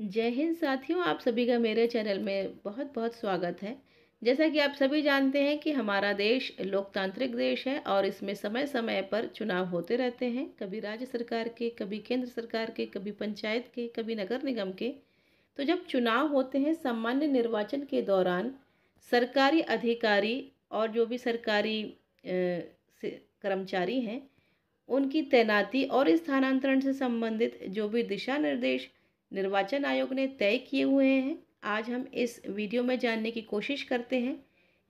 जय हिंद साथियों आप सभी का मेरे चैनल में बहुत बहुत स्वागत है जैसा कि आप सभी जानते हैं कि हमारा देश लोकतांत्रिक देश है और इसमें समय समय पर चुनाव होते रहते हैं कभी राज्य सरकार के कभी केंद्र सरकार के कभी पंचायत के कभी नगर निगम के तो जब चुनाव होते हैं सामान्य निर्वाचन के दौरान सरकारी अधिकारी और जो भी सरकारी कर्मचारी हैं उनकी तैनाती और स्थानांतरण से संबंधित जो भी दिशा निर्देश निर्वाचन आयोग ने तय किए हुए हैं आज हम इस वीडियो में जानने की कोशिश करते हैं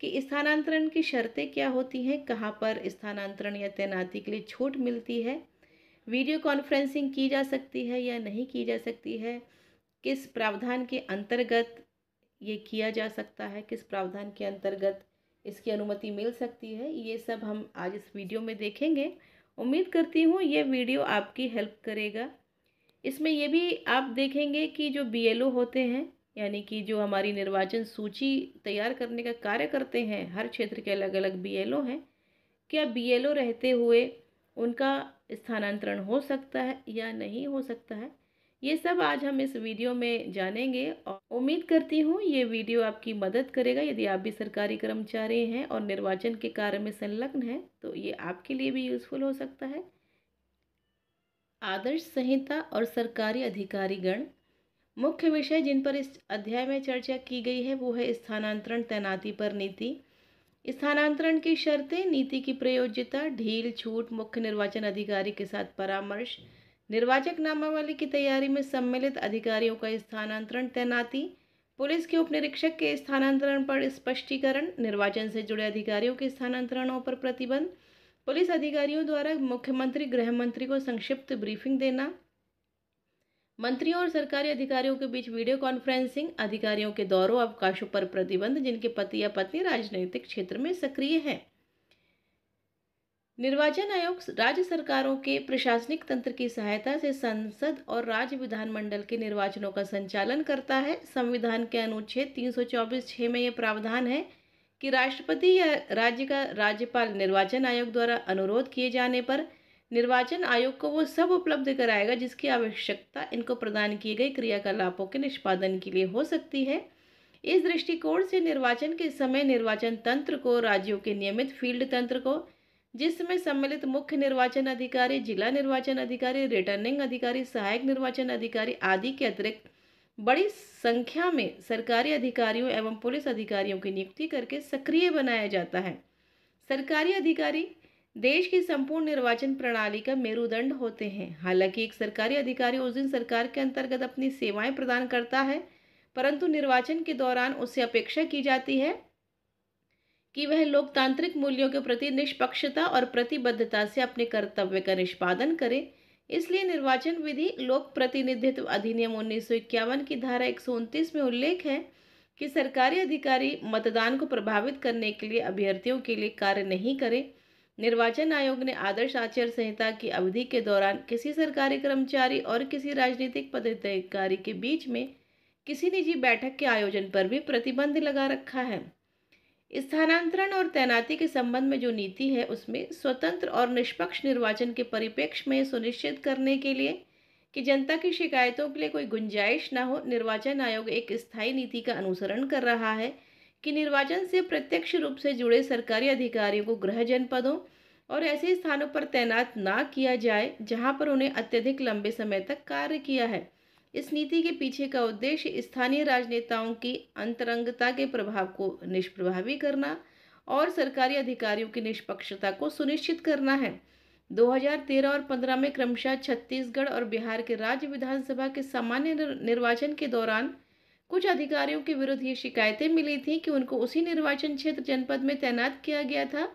कि स्थानांतरण की शर्तें क्या होती हैं कहाँ पर स्थानांतरण या तैनाती के लिए छूट मिलती है वीडियो कॉन्फ्रेंसिंग की जा सकती है या नहीं की जा सकती है किस प्रावधान के अंतर्गत ये किया जा सकता है किस प्रावधान के अंतर्गत इसकी अनुमति मिल सकती है ये सब हम आज इस वीडियो में देखेंगे उम्मीद करती हूँ ये वीडियो आपकी हेल्प करेगा इसमें यह भी आप देखेंगे कि जो बी होते हैं यानी कि जो हमारी निर्वाचन सूची तैयार करने का कार्य करते हैं हर क्षेत्र के अलग अलग बी हैं क्या बी रहते हुए उनका स्थानांतरण हो सकता है या नहीं हो सकता है ये सब आज हम इस वीडियो में जानेंगे और उम्मीद करती हूँ ये वीडियो आपकी मदद करेगा यदि आप भी सरकारी कर्मचारी हैं और निर्वाचन के कार्य में संलग्न हैं तो ये आपके लिए भी यूज़फुल हो सकता है आदर्श संहिता और सरकारी अधिकारीगण मुख्य विषय जिन पर इस अध्याय में चर्चा की गई है वो है स्थानांतरण तैनाती पर नीति स्थानांतरण की शर्तें नीति की प्रयोज्यता ढील छूट मुख्य निर्वाचन अधिकारी के साथ परामर्श निर्वाचक नामावली की तैयारी में सम्मिलित अधिकारियों का स्थानांतरण तैनाती पुलिस के उपनिरीक्षक के स्थानांतरण पर स्पष्टीकरण निर्वाचन से जुड़े अधिकारियों के स्थानांतरणों पर प्रतिबंध पुलिस अधिकारियों द्वारा मुख्यमंत्री गृह मंत्री को संक्षिप्त ब्रीफिंग देना मंत्रियों और सरकारी अधिकारियों के बीच वीडियो कॉन्फ्रेंसिंग अधिकारियों के दौरों अवकाशों पर प्रतिबंध जिनके पति या पत्नी राजनीतिक क्षेत्र में सक्रिय हैं निर्वाचन आयोग राज्य सरकारों के प्रशासनिक तंत्र की सहायता से संसद और राज्य विधानमंडल के निर्वाचनों का संचालन करता है संविधान के अनुच्छेद तीन सौ में यह प्रावधान है कि राष्ट्रपति या राज्य का राज्यपाल निर्वाचन आयोग द्वारा अनुरोध किए जाने पर निर्वाचन आयोग को वो सब उपलब्ध कराएगा जिसकी आवश्यकता इनको प्रदान किए गए क्रियाकलापों के निष्पादन के लिए हो सकती है इस दृष्टिकोण से निर्वाचन के समय निर्वाचन तंत्र को राज्यों के नियमित फील्ड तंत्र को जिसमें सम्मिलित मुख्य निर्वाचन अधिकारी जिला निर्वाचन अधिकारी रिटर्निंग अधिकारी सहायक निर्वाचन अधिकारी आदि के अतिरिक्त बड़ी संख्या में सरकारी अधिकारियों एवं पुलिस अधिकारियों की नियुक्ति करके सक्रिय बनाया जाता है सरकारी अधिकारी देश की संपूर्ण निर्वाचन प्रणाली का मेरुदंड होते हैं हालांकि एक सरकारी अधिकारी उस दिन सरकार के अंतर्गत अपनी सेवाएं प्रदान करता है परंतु निर्वाचन के दौरान उससे अपेक्षा की जाती है कि वह लोकतांत्रिक मूल्यों के प्रति निष्पक्षता और प्रतिबद्धता से अपने कर्तव्य का निष्पादन करें इसलिए निर्वाचन विधि लोक प्रतिनिधित्व अधिनियम उन्नीस की धारा एक में उल्लेख है कि सरकारी अधिकारी मतदान को प्रभावित करने के लिए अभ्यर्थियों के लिए कार्य नहीं करें निर्वाचन आयोग ने आदर्श आचार संहिता की अवधि के दौरान किसी सरकारी कर्मचारी और किसी राजनीतिक पदाधिकारी के बीच में किसी निजी बैठक के आयोजन पर भी प्रतिबंध लगा रखा है स्थानांतरण और तैनाती के संबंध में जो नीति है उसमें स्वतंत्र और निष्पक्ष निर्वाचन के परिप्रेक्ष्य में सुनिश्चित करने के लिए कि जनता की शिकायतों के लिए कोई गुंजाइश ना हो निर्वाचन आयोग एक स्थायी नीति का अनुसरण कर रहा है कि निर्वाचन से प्रत्यक्ष रूप से जुड़े सरकारी अधिकारियों को गृह जनपदों और ऐसे स्थानों पर तैनात ना किया जाए जहां पर उन्हें अत्यधिक लंबे समय तक कार्य किया है इस नीति के पीछे का उद्देश्य स्थानीय राजनेताओं की अंतरंगता के प्रभाव को निष्प्रभावी करना और सरकारी अधिकारियों की निष्पक्षता को सुनिश्चित करना है 2013 और 15 में क्रमशः छत्तीसगढ़ और बिहार के राज्य विधानसभा के सामान्य निर्वाचन के दौरान कुछ अधिकारियों के विरुद्ध ये शिकायतें मिली थीं कि उनको उसी निर्वाचन क्षेत्र जनपद में तैनात किया गया था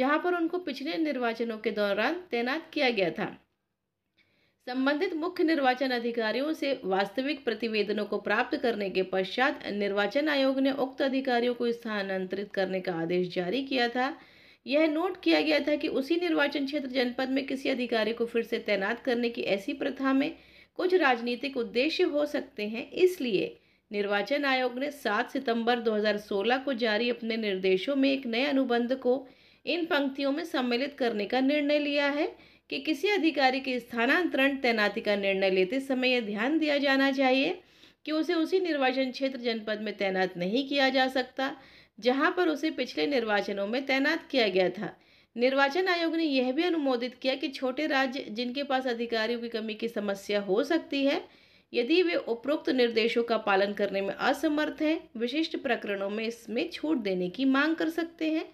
जहां पर उनको पिछले निर्वाचनों के दौरान तैनात किया गया था संबंधित मुख्य निर्वाचन अधिकारियों से वास्तविक प्रतिवेदनों को प्राप्त करने के पश्चात निर्वाचन आयोग ने उक्त अधिकारियों को स्थानांतरित करने का आदेश जारी किया था यह नोट किया गया था कि उसी निर्वाचन क्षेत्र जनपद में किसी अधिकारी को फिर से तैनात करने की ऐसी प्रथा में कुछ राजनीतिक उद्देश्य हो सकते हैं इसलिए निर्वाचन आयोग ने 7 सितंबर 2016 को जारी अपने निर्देशों में एक नए अनुबंध को इन पंक्तियों में सम्मिलित करने का निर्णय लिया है कि किसी अधिकारी के स्थानांतरण तैनाती का निर्णय लेते समय यह ध्यान दिया जाना चाहिए कि उसे उसी निर्वाचन क्षेत्र जनपद में तैनात नहीं किया जा सकता जहां पर उसे पिछले निर्वाचनों में तैनात किया गया था निर्वाचन आयोग ने यह भी अनुमोदित किया कि छोटे राज्य जिनके पास अधिकारियों की कमी की समस्या हो सकती है यदि वे उपरोक्त निर्देशों का पालन करने में असमर्थ हैं विशिष्ट प्रकरणों में इसमें छूट देने की मांग कर सकते हैं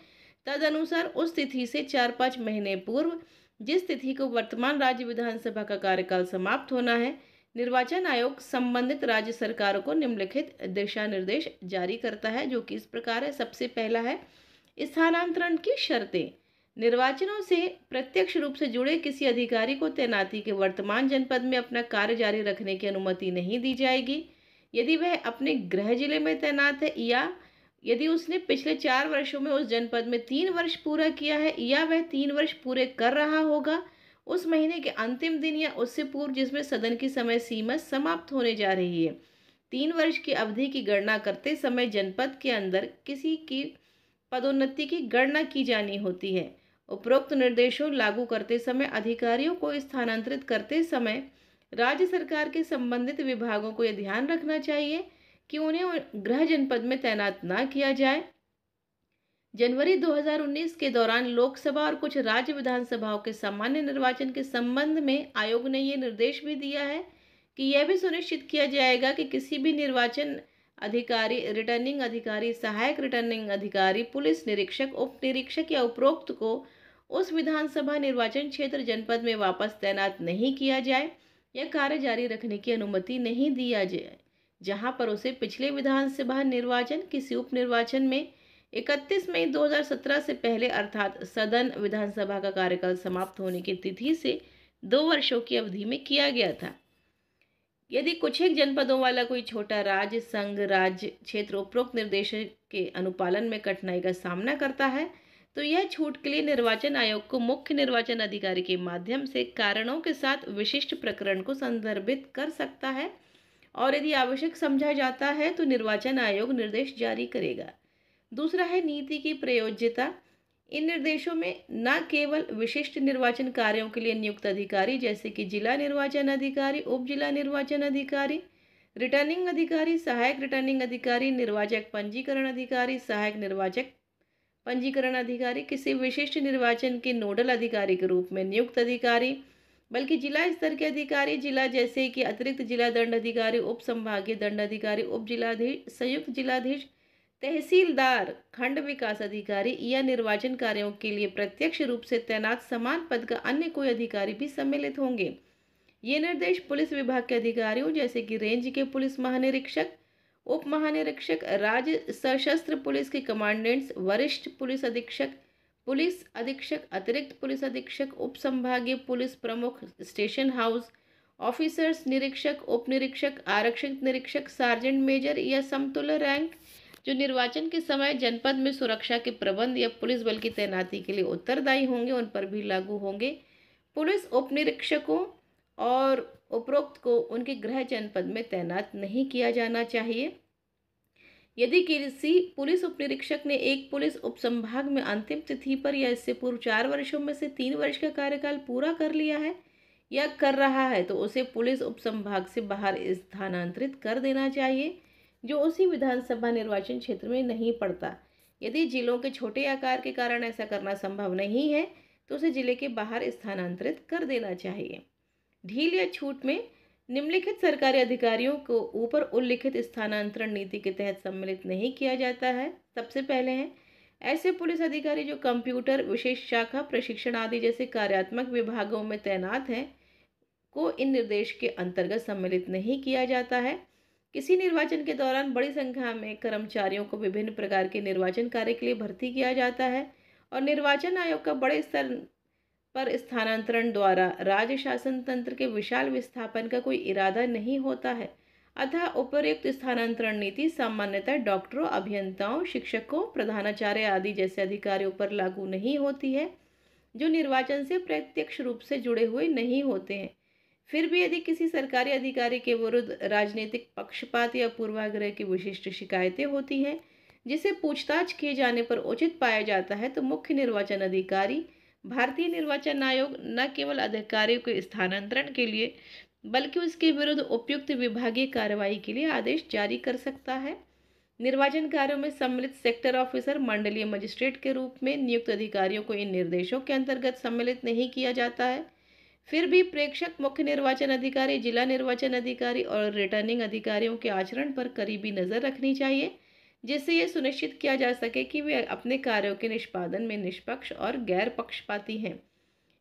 तदनुसार उस तिथि से चार पाँच महीने पूर्व जिस तिथि को वर्तमान राज्य विधानसभा का कार्यकाल समाप्त होना है निर्वाचन आयोग संबंधित राज्य सरकारों को निम्नलिखित दिशा निर्देश जारी करता है जो कि इस प्रकार है सबसे पहला है स्थानांतरण की शर्तें निर्वाचनों से प्रत्यक्ष रूप से जुड़े किसी अधिकारी को तैनाती के वर्तमान जनपद में अपना कार्य जारी रखने की अनुमति नहीं दी जाएगी यदि वह अपने गृह जिले में तैनात है या यदि उसने पिछले चार वर्षों में उस जनपद में तीन वर्ष पूरा किया है या वह तीन वर्ष पूरे कर रहा होगा उस महीने के अंतिम दिन या उससे पूर्व जिसमें सदन की समय सीमा समाप्त होने जा रही है तीन वर्ष की अवधि की गणना करते समय जनपद के अंदर किसी की पदोन्नति की गणना की जानी होती है उपरोक्त निर्देशों लागू करते समय अधिकारियों को स्थानांतरित करते समय राज्य सरकार के संबंधित विभागों को यह ध्यान रखना चाहिए कि उन्हें गृह जनपद में तैनात न किया जाए जनवरी 2019 के दौरान लोकसभा और कुछ राज्य विधानसभाओं के सामान्य निर्वाचन के संबंध में आयोग ने ये निर्देश भी दिया है कि यह भी सुनिश्चित किया जाएगा कि किसी भी निर्वाचन अधिकारी रिटर्निंग अधिकारी सहायक रिटर्निंग अधिकारी पुलिस निरीक्षक उप निरीक्षक या उपरोक्त को उस विधानसभा निर्वाचन क्षेत्र जनपद में वापस तैनात नहीं किया जाए या कार्य जारी रखने की अनुमति नहीं दिया जाए जहां पर उसे पिछले विधानसभा निर्वाचन किसी उप निर्वाचन में 31 मई 2017 से पहले अर्थात सदन विधानसभा का कार्यकाल समाप्त होने की तिथि से दो वर्षों की अवधि में किया गया था यदि कुछ एक जनपदों वाला कोई छोटा राज्य संघ राज्य क्षेत्र उपरोक्त निर्देश के अनुपालन में कठिनाई का सामना करता है तो यह छूट के लिए निर्वाचन आयोग को मुख्य निर्वाचन अधिकारी के माध्यम से कारणों के साथ विशिष्ट प्रकरण को संदर्भित कर सकता है और यदि आवश्यक समझा जाता है तो निर्वाचन आयोग निर्देश जारी करेगा दूसरा है नीति की प्रयोज्यता इन निर्देशों में न केवल विशिष्ट निर्वाचन कार्यों के लिए नियुक्त अधिकारी जैसे कि जिला निर्वाचन अधिकारी उप जिला निर्वाचन अधिकारी रिटर्निंग अधिकारी सहायक रिटर्निंग अधिकारी निर्वाचक पंजीकरण अधिकारी सहायक निर्वाचक पंजीकरण अधिकारी किसी विशिष्ट निर्वाचन के नोडल अधिकारी के रूप में नियुक्त अधिकारी बल्कि जिला स्तर के अधिकारी जिला जैसे कि अतिरिक्त जिला दंड अधिकारी उप संभागीय दंड अधिकारी उप जिलाधीश संयुक्त जिलाधीश तहसीलदार खंड विकास अधिकारी या निर्वाचन कार्यों के लिए प्रत्यक्ष रूप से तैनात समान पद का अन्य कोई अधिकारी भी सम्मिलित होंगे ये निर्देश पुलिस विभाग के अधिकारियों जैसे कि रेंज के पुलिस महानिरीक्षक उप महानिरीक्षक राज्य सशस्त्र पुलिस के कमांडेंट्स वरिष्ठ पुलिस अधीक्षक पुलिस अधीक्षक अतिरिक्त पुलिस अधीक्षक उप संभागीय पुलिस प्रमुख स्टेशन हाउस ऑफिसर्स निरीक्षक उप निरीक्षक आरक्षित निरीक्षक सार्जेंट मेजर या समतुल्य रैंक जो निर्वाचन के समय जनपद में सुरक्षा के प्रबंध या पुलिस बल की तैनाती के लिए उत्तरदायी होंगे उन पर भी लागू होंगे पुलिस उप निरीक्षकों और उपरोक्त को उनके गृह जनपद में तैनात नहीं किया जाना चाहिए यदि किसी पुलिस उप निरीक्षक ने एक पुलिस उपसंभाग में अंतिम तिथि पर या इससे पूर्व चार वर्षों में से तीन वर्ष का कार्यकाल पूरा कर लिया है या कर रहा है तो उसे पुलिस उपसंभाग से बाहर स्थानांतरित कर देना चाहिए जो उसी विधानसभा निर्वाचन क्षेत्र में नहीं पड़ता यदि जिलों के छोटे आकार के कारण ऐसा करना संभव नहीं है तो उसे जिले के बाहर स्थानांतरित कर देना चाहिए ढील या छूट में निम्नलिखित सरकारी अधिकारियों को ऊपर उल्लिखित स्थानांतरण नीति के तहत सम्मिलित नहीं किया जाता है सबसे पहले हैं ऐसे पुलिस अधिकारी जो कंप्यूटर विशेष शाखा प्रशिक्षण आदि जैसे कार्यात्मक विभागों में तैनात हैं को इन निर्देश के अंतर्गत सम्मिलित नहीं किया जाता है किसी निर्वाचन के दौरान बड़ी संख्या में कर्मचारियों को विभिन्न प्रकार के निर्वाचन कार्य के लिए भर्ती किया जाता है और निर्वाचन आयोग का बड़े स्तर पर स्थानांतरण द्वारा राज्य शासन तंत्र के विशाल विस्थापन का कोई इरादा नहीं होता है अतः उपयुक्त स्थानांतरण नीति सामान्यतः डॉक्टरों अभियंताओं शिक्षकों प्रधानाचार्य आदि जैसे अधिकारियों पर लागू नहीं होती है जो निर्वाचन से प्रत्यक्ष रूप से जुड़े हुए नहीं होते हैं फिर भी यदि किसी सरकारी अधिकारी के विरुद्ध राजनीतिक पक्षपात या पूर्वाग्रह की विशिष्ट शिकायतें होती हैं जिसे पूछताछ किए जाने पर उचित पाया जाता है तो मुख्य निर्वाचन अधिकारी भारतीय निर्वाचन आयोग न केवल अधिकारियों के स्थानांतरण के लिए बल्कि उसके विरुद्ध उपयुक्त विभागीय कार्रवाई के लिए आदेश जारी कर सकता है निर्वाचन कार्यों में सम्मिलित सेक्टर ऑफिसर मंडलीय मजिस्ट्रेट के रूप में नियुक्त अधिकारियों को इन निर्देशों के अंतर्गत सम्मिलित नहीं किया जाता है फिर भी प्रेक्षक मुख्य निर्वाचन अधिकारी जिला निर्वाचन अधिकारी और रिटर्निंग अधिकारियों के आचरण पर करीबी नज़र रखनी चाहिए जिससे ये सुनिश्चित किया जा सके कि वे अपने कार्यों के निष्पादन में निष्पक्ष और गैर पक्षपाती हैं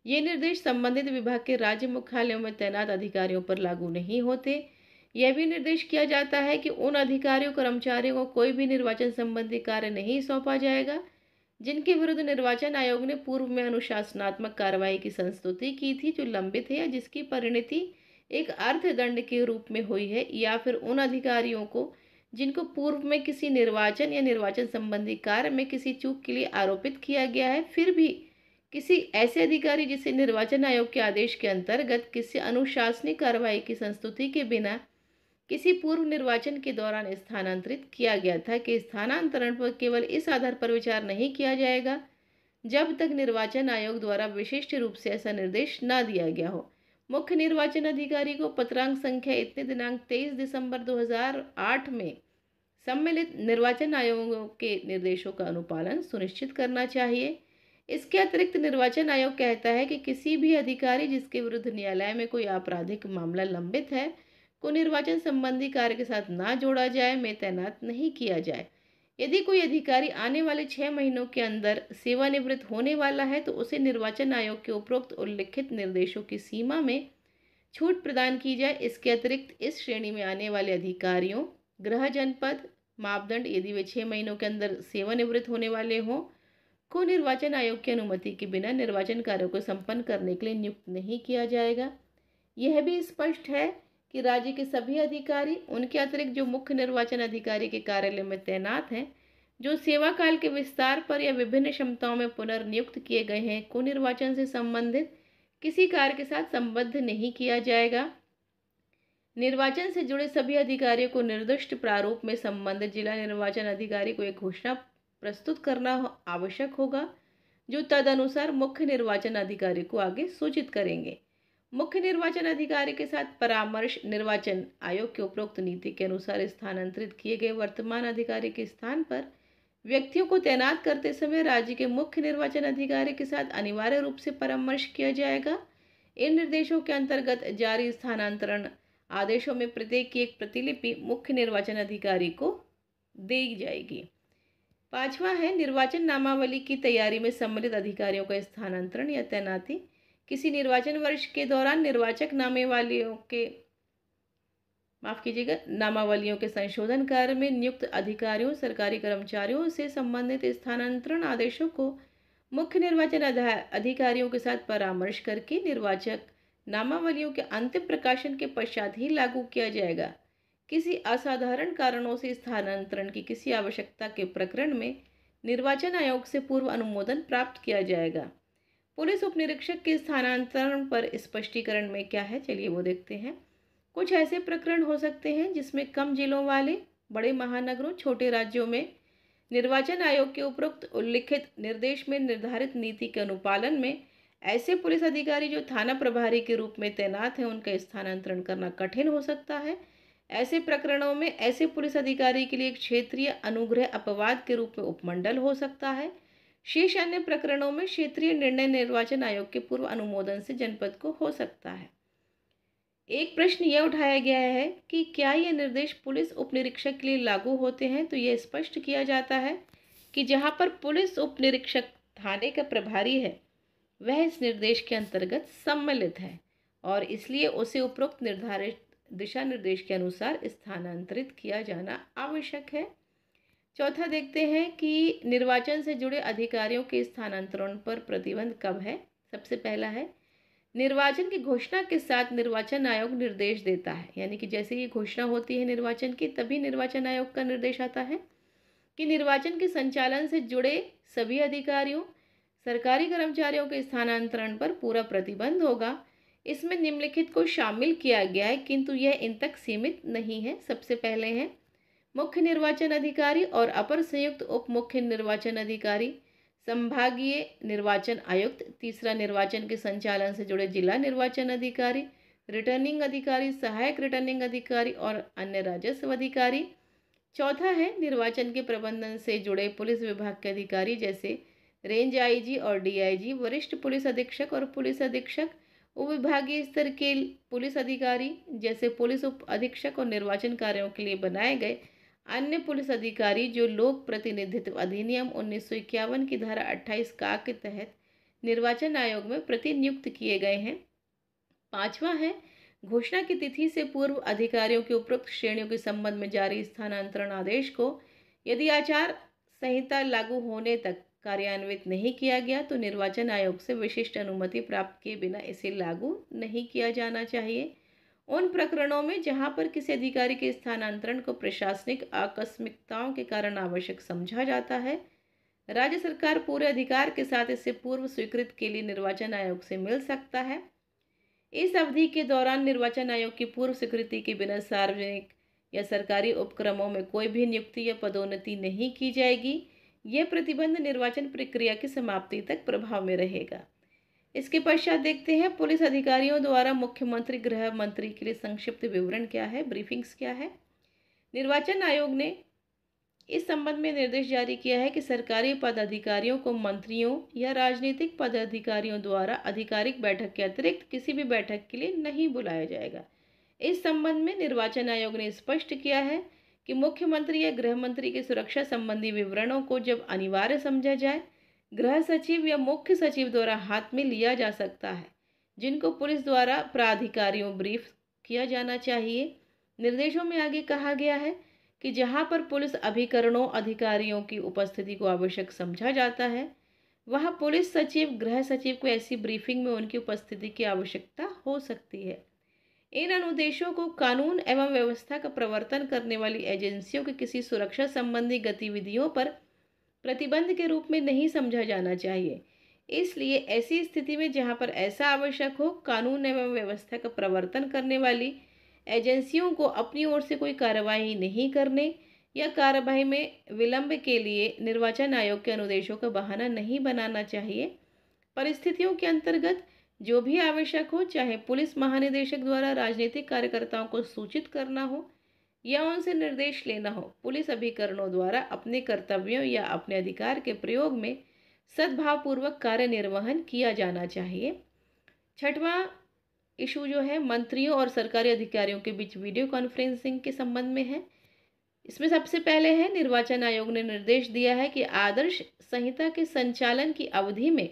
ये निर्देश संबंधित विभाग के राज्य मुख्यालयों में तैनात अधिकारियों पर लागू नहीं होते यह भी निर्देश किया जाता है कि उन अधिकारियों कर्मचारियों को कोई भी निर्वाचन संबंधी कार्य नहीं सौंपा जाएगा जिनके विरुद्ध निर्वाचन आयोग ने पूर्व में अनुशासनात्मक कार्रवाई की संस्तुति की थी जो लंबित है या जिसकी परिणति एक अर्थदंड के रूप में हुई है या फिर उन अधिकारियों को जिनको पूर्व में किसी निर्वाचन या निर्वाचन संबंधी कार्य में किसी चूक के लिए आरोपित किया गया है फिर भी किसी ऐसे अधिकारी जिसे निर्वाचन आयोग के आदेश के अंतर्गत किसी अनुशासनिक कार्रवाई की संस्तुति के बिना किसी पूर्व निर्वाचन के दौरान स्थानांतरित किया गया था कि स्थानांतरण पर केवल इस आधार पर विचार नहीं किया जाएगा जब तक निर्वाचन आयोग द्वारा विशिष्ट रूप से ऐसा निर्देश न दिया गया हो मुख्य निर्वाचन अधिकारी को पत्रांक संख्या इतने दिनांक 23 दिसंबर 2008 में सम्मिलित निर्वाचन आयोगों के निर्देशों का अनुपालन सुनिश्चित करना चाहिए इसके अतिरिक्त निर्वाचन आयोग कहता है कि किसी भी अधिकारी जिसके विरुद्ध न्यायालय में कोई आपराधिक मामला लंबित है को निर्वाचन संबंधी कार्य के साथ ना जोड़ा जाए में तैनात नहीं किया जाए यदि कोई अधिकारी आने वाले छः महीनों के अंदर सेवानिवृत्त होने वाला है तो उसे निर्वाचन आयोग के उपरोक्त उल्लिखित निर्देशों की सीमा में छूट प्रदान की जाए इसके अतिरिक्त इस श्रेणी में आने वाले अधिकारियों गृह जनपद मापदंड यदि वे छः महीनों के अंदर सेवानिवृत्त होने वाले हों को निर्वाचन आयोग की अनुमति के बिना निर्वाचन कार्यों को संपन्न करने के लिए नियुक्त नहीं किया जाएगा यह भी स्पष्ट है कि राज्य के सभी अधिकारी उनके अतिरिक्त जो मुख्य निर्वाचन अधिकारी के कार्यालय में तैनात हैं जो सेवा काल के विस्तार पर या विभिन्न क्षमताओं में पुनर्नियुक्त किए गए हैं को निर्वाचन से संबंधित किसी कार्य के साथ संबद्ध नहीं किया जाएगा निर्वाचन से जुड़े सभी अधिकारियों को निर्दिष्ट प्रारूप में संबंधित जिला निर्वाचन अधिकारी को एक घोषणा प्रस्तुत करना आवश्यक होगा जो तदनुसार मुख्य निर्वाचन अधिकारी को आगे सूचित करेंगे मुख्य निर्वाचन अधिकारी के साथ परामर्श निर्वाचन आयोग की उपरोक्त नीति के अनुसार स्थानांतरित किए गए वर्तमान अधिकारी के स्थान पर व्यक्तियों को तैनात करते समय राज्य के मुख्य निर्वाचन अधिकारी के साथ अनिवार्य रूप से परामर्श किया जाएगा इन निर्देशों के अंतर्गत जारी स्थानांतरण आदेशों में प्रत्येक की एक प्रतिलिपि मुख्य निर्वाचन अधिकारी को दी जाएगी पांचवा है निर्वाचन नामावली की तैयारी में सम्मिलित अधिकारियों का स्थानांतरण या तैनाती किसी निर्वाचन वर्ष के दौरान निर्वाचक नामे वालियों के माफ कीजिएगा नामावलियों के संशोधन कार्य में नियुक्त अधिकारियों सरकारी कर्मचारियों से संबंधित स्थानांतरण आदेशों को मुख्य निर्वाचन अधिकारियों के साथ परामर्श करके निर्वाचक नामावलियों के अंतिम प्रकाशन के पश्चात ही लागू किया जाएगा किसी असाधारण कारणों से स्थानांतरण की किसी आवश्यकता के प्रकरण में निर्वाचन आयोग से पूर्व अनुमोदन प्राप्त किया जाएगा पुलिस उप निरीक्षक के स्थानांतरण पर स्पष्टीकरण में क्या है चलिए वो देखते हैं कुछ ऐसे प्रकरण हो सकते हैं जिसमें कम जिलों वाले बड़े महानगरों छोटे राज्यों में निर्वाचन आयोग के उपरोक्त उल्लिखित निर्देश में निर्धारित नीति के अनुपालन में ऐसे पुलिस अधिकारी जो थाना प्रभारी के रूप में तैनात हैं उनका स्थानांतरण करना कठिन हो सकता है ऐसे प्रकरणों में ऐसे पुलिस अधिकारी के लिए क्षेत्रीय अनुग्रह अपवाद के रूप में उपमंडल हो सकता है शेष अन्य प्रकरणों में क्षेत्रीय निर्णय निर्वाचन आयोग के पूर्व अनुमोदन से जनपद को हो सकता है एक प्रश्न यह उठाया गया है कि क्या यह निर्देश पुलिस उपनिरीक्षक के लिए लागू होते हैं तो यह स्पष्ट किया जाता है कि जहाँ पर पुलिस उपनिरीक्षक थाने का प्रभारी है वह इस निर्देश के अंतर्गत सम्मिलित है और इसलिए उसे उपरोक्त निर्धारित दिशा निर्देश के अनुसार स्थानांतरित किया जाना आवश्यक है चौथा देखते हैं कि निर्वाचन से जुड़े अधिकारियों के स्थानांतरण पर प्रतिबंध कब है सबसे पहला है निर्वाचन की घोषणा के साथ निर्वाचन आयोग निर्देश देता है यानी कि जैसे ही घोषणा होती है निर्वाचन की तभी निर्वाचन आयोग का निर्देश आता है कि निर्वाचन के संचालन से जुड़े सभी अधिकारियों सरकारी कर्मचारियों के स्थानांतरण पर पूरा प्रतिबंध होगा इसमें निम्नलिखित को शामिल किया गया है किंतु यह इन तक सीमित नहीं है सबसे पहले हैं मुख्य निर्वाचन अधिकारी और अपर संयुक्त उप मुख्य निर्वाचन अधिकारी संभागीय निर्वाचन आयुक्त तीसरा निर्वाचन के संचालन से जुड़े जिला निर्वाचन अधिकारी रिटर्निंग अधिकारी सहायक रिटर्निंग अधिकारी और अन्य राजस्व अधिकारी चौथा है निर्वाचन के प्रबंधन से जुड़े पुलिस विभाग के अधिकारी जैसे रेंज आईजी और डीआईजी वरिष्ठ पुलिस अधीक्षक और पुलिस अधीक्षक उप विभागीय स्तर के पुलिस अधिकारी जैसे पुलिस उप अधीक्षक और निर्वाचन कार्यों के लिए बनाए गए अन्य पुलिस अधिकारी जो लोक प्रतिनिधित्व अधिनियम उन्नीस की धारा 28 का के तहत निर्वाचन आयोग में प्रतिनियुक्त किए गए हैं पांचवा है घोषणा की तिथि से पूर्व अधिकारियों के उपरोक्त श्रेणियों के संबंध में जारी स्थानांतरण आदेश को यदि आचार संहिता लागू होने तक कार्यान्वित नहीं किया गया तो निर्वाचन आयोग से विशिष्ट अनुमति प्राप्त किए बिना इसे लागू नहीं किया जाना चाहिए उन प्रकरणों में जहां पर किसी अधिकारी के स्थानांतरण को प्रशासनिक आकस्मिकताओं के कारण आवश्यक समझा जाता है राज्य सरकार पूरे अधिकार के साथ इससे पूर्व स्वीकृत के लिए निर्वाचन आयोग से मिल सकता है इस अवधि के दौरान निर्वाचन आयोग की पूर्व स्वीकृति के बिना सार्वजनिक या सरकारी उपक्रमों में कोई भी नियुक्ति या पदोन्नति नहीं की जाएगी यह प्रतिबंध निर्वाचन प्रक्रिया की समाप्ति तक प्रभाव में रहेगा इसके पश्चात देखते हैं पुलिस अधिकारियों द्वारा मुख्यमंत्री गृह मंत्री के लिए संक्षिप्त विवरण क्या है ब्रीफिंग्स क्या है निर्वाचन आयोग ने इस संबंध में निर्देश जारी किया है कि सरकारी पदाधिकारियों को मंत्रियों या राजनीतिक पदाधिकारियों द्वारा आधिकारिक बैठक के अतिरिक्त किसी भी बैठक के लिए नहीं बुलाया जाएगा इस संबंध में निर्वाचन आयोग ने स्पष्ट किया है कि मुख्यमंत्री या गृह मंत्री के सुरक्षा संबंधी विवरणों को जब अनिवार्य समझा जाए गृह सचिव या मुख्य सचिव द्वारा हाथ में लिया जा सकता है जिनको पुलिस द्वारा प्राधिकारियों ब्रीफ किया जाना चाहिए निर्देशों में आगे कहा गया है कि जहां पर पुलिस अभिकरणों अधिकारियों की उपस्थिति को आवश्यक समझा जाता है वह पुलिस सचिव गृह सचिव को ऐसी ब्रीफिंग में उनकी उपस्थिति की आवश्यकता हो सकती है इन अनुदेशों को कानून एवं व्यवस्था का प्रवर्तन करने वाली एजेंसियों की किसी सुरक्षा संबंधी गतिविधियों पर प्रतिबंध के रूप में नहीं समझा जाना चाहिए इसलिए ऐसी स्थिति में जहाँ पर ऐसा आवश्यक हो कानून एवं व्यवस्था का प्रवर्तन करने वाली एजेंसियों को अपनी ओर से कोई कार्रवाई नहीं करने या कार्रवाई में विलंब के लिए निर्वाचन आयोग के अनुदेशों का बहाना नहीं बनाना चाहिए परिस्थितियों के अंतर्गत जो भी आवश्यक हो चाहे पुलिस महानिदेशक द्वारा राजनीतिक कार्यकर्ताओं को सूचित करना हो या उनसे निर्देश लेना हो पुलिस अभिकरणों द्वारा अपने कर्तव्यों या अपने अधिकार के प्रयोग में सद्भावपूर्वक कार्य निर्वहन किया जाना चाहिए छठवां इशू जो है मंत्रियों और सरकारी अधिकारियों के बीच वीडियो कॉन्फ्रेंसिंग के संबंध में है इसमें सबसे पहले है निर्वाचन आयोग ने निर्देश दिया है कि आदर्श संहिता के संचालन की अवधि में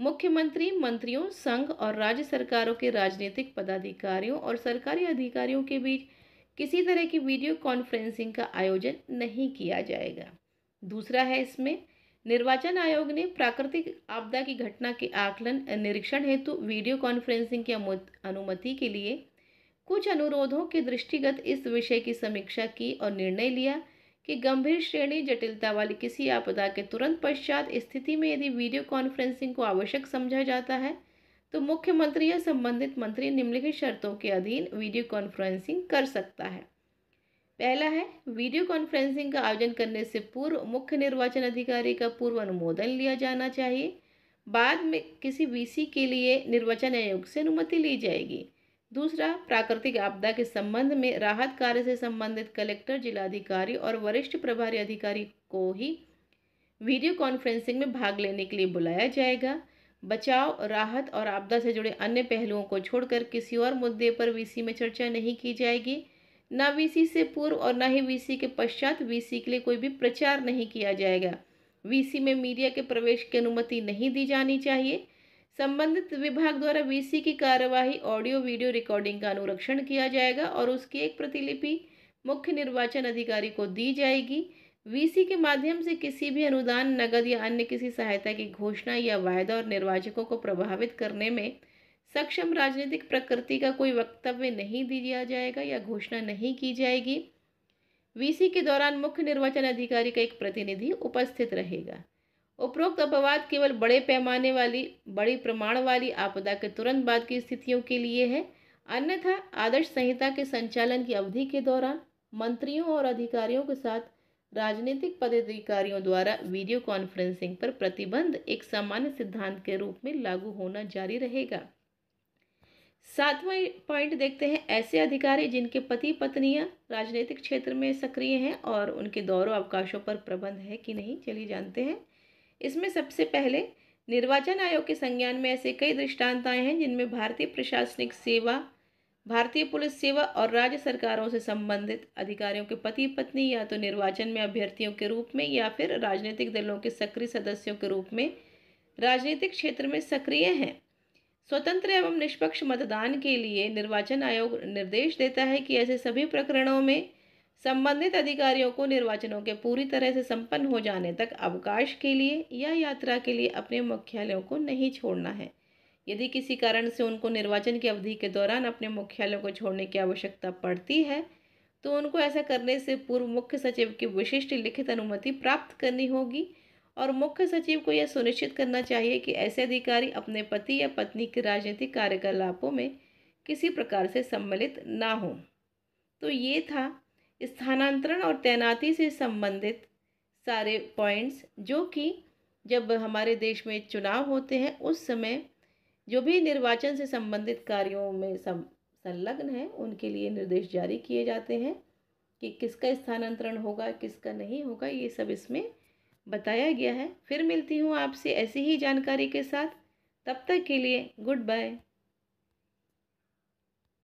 मुख्यमंत्री मंत्रियों संघ और राज्य सरकारों के राजनीतिक पदाधिकारियों और सरकारी अधिकारियों के बीच किसी तरह की वीडियो कॉन्फ्रेंसिंग का आयोजन नहीं किया जाएगा दूसरा है इसमें निर्वाचन आयोग ने प्राकृतिक आपदा की घटना के आकलन निरीक्षण हेतु वीडियो कॉन्फ्रेंसिंग की अनुमति के लिए कुछ अनुरोधों के दृष्टिगत इस विषय की समीक्षा की और निर्णय लिया कि गंभीर श्रेणी जटिलता वाली किसी आपदा के तुरंत पश्चात स्थिति में यदि वीडियो कॉन्फ्रेंसिंग को आवश्यक समझा जाता है तो मुख्यमंत्री या संबंधित मंत्री निम्नलिखित शर्तों के अधीन वीडियो कॉन्फ्रेंसिंग कर सकता है पहला है वीडियो कॉन्फ्रेंसिंग का आयोजन करने से पूर्व मुख्य निर्वाचन अधिकारी का पूर्व अनुमोदन लिया जाना चाहिए बाद में किसी वीसी के लिए निर्वाचन आयोग से अनुमति ली जाएगी दूसरा प्राकृतिक आपदा के संबंध में राहत कार्य से संबंधित कलेक्टर जिलाधिकारी और वरिष्ठ प्रभारी अधिकारी को ही वीडियो कॉन्फ्रेंसिंग में भाग लेने के लिए बुलाया जाएगा बचाव राहत और आपदा से जुड़े अन्य पहलुओं को छोड़कर किसी और मुद्दे पर वीसी में चर्चा नहीं की जाएगी ना वीसी से पूर्व और न ही वीसी के पश्चात वीसी के लिए कोई भी प्रचार नहीं किया जाएगा वीसी में मीडिया के प्रवेश की अनुमति नहीं दी जानी चाहिए संबंधित विभाग द्वारा वीसी की कार्यवाही ऑडियो वीडियो रिकॉर्डिंग का अनुरक्षण किया जाएगा और उसकी एक प्रतिलिपि मुख्य निर्वाचन अधिकारी को दी जाएगी वीसी के माध्यम से किसी भी अनुदान नगद या अन्य किसी सहायता की घोषणा या वायदा और निर्वाचकों को प्रभावित करने में सक्षम राजनीतिक प्रकृति का कोई वक्तव्य नहीं दिया जाएगा या घोषणा नहीं की जाएगी वीसी के दौरान मुख्य निर्वाचन अधिकारी का एक प्रतिनिधि उपस्थित रहेगा उपरोक्त अपवाद केवल बड़े पैमाने वाली बड़ी प्रमाण वाली आपदा के तुरंत बाद की स्थितियों के लिए है अन्यथा आदर्श संहिता के संचालन की अवधि के दौरान मंत्रियों और अधिकारियों के साथ राजनीतिक पदाधिकारियों द्वारा वीडियो कॉन्फ्रेंसिंग पर प्रतिबंध एक सामान्य सिद्धांत के रूप में लागू होना जारी रहेगा सातवां पॉइंट देखते हैं ऐसे अधिकारी जिनके पति पत्नियां राजनीतिक क्षेत्र में सक्रिय हैं और उनके दौरों अवकाशों पर प्रबंध है कि नहीं चलिए जानते हैं इसमें सबसे पहले निर्वाचन आयोग के संज्ञान में ऐसे कई दृष्टांत आए हैं जिनमें भारतीय प्रशासनिक सेवा भारतीय पुलिस सेवा और राज्य सरकारों से संबंधित अधिकारियों के पति पत्नी या तो निर्वाचन में अभ्यर्थियों के रूप में या फिर राजनीतिक दलों के सक्रिय सदस्यों के रूप में राजनीतिक क्षेत्र में सक्रिय हैं स्वतंत्र एवं निष्पक्ष मतदान के लिए निर्वाचन आयोग निर्देश देता है कि ऐसे सभी प्रकरणों में संबंधित अधिकारियों को निर्वाचनों के पूरी तरह से संपन्न हो जाने तक अवकाश के लिए या यात्रा के लिए अपने मुख्यालयों को नहीं छोड़ना है यदि किसी कारण से उनको निर्वाचन की अवधि के दौरान अपने मुख्यालयों को छोड़ने की आवश्यकता पड़ती है तो उनको ऐसा करने से पूर्व मुख्य सचिव की विशिष्ट लिखित अनुमति प्राप्त करनी होगी और मुख्य सचिव को यह सुनिश्चित करना चाहिए कि ऐसे अधिकारी अपने पति या पत्नी के राजनीतिक कार्यकलापों में किसी प्रकार से सम्मिलित ना हों तो ये था स्थानांतरण और तैनाती से संबंधित सारे पॉइंट्स जो कि जब हमारे देश में चुनाव होते हैं उस समय जो भी निर्वाचन से संबंधित कार्यों में संलग्न हैं उनके लिए निर्देश जारी किए जाते हैं कि किसका स्थानांतरण होगा किसका नहीं होगा ये सब इसमें बताया गया है फिर मिलती हूँ आपसे ऐसी ही जानकारी के साथ तब तक के लिए गुड बाय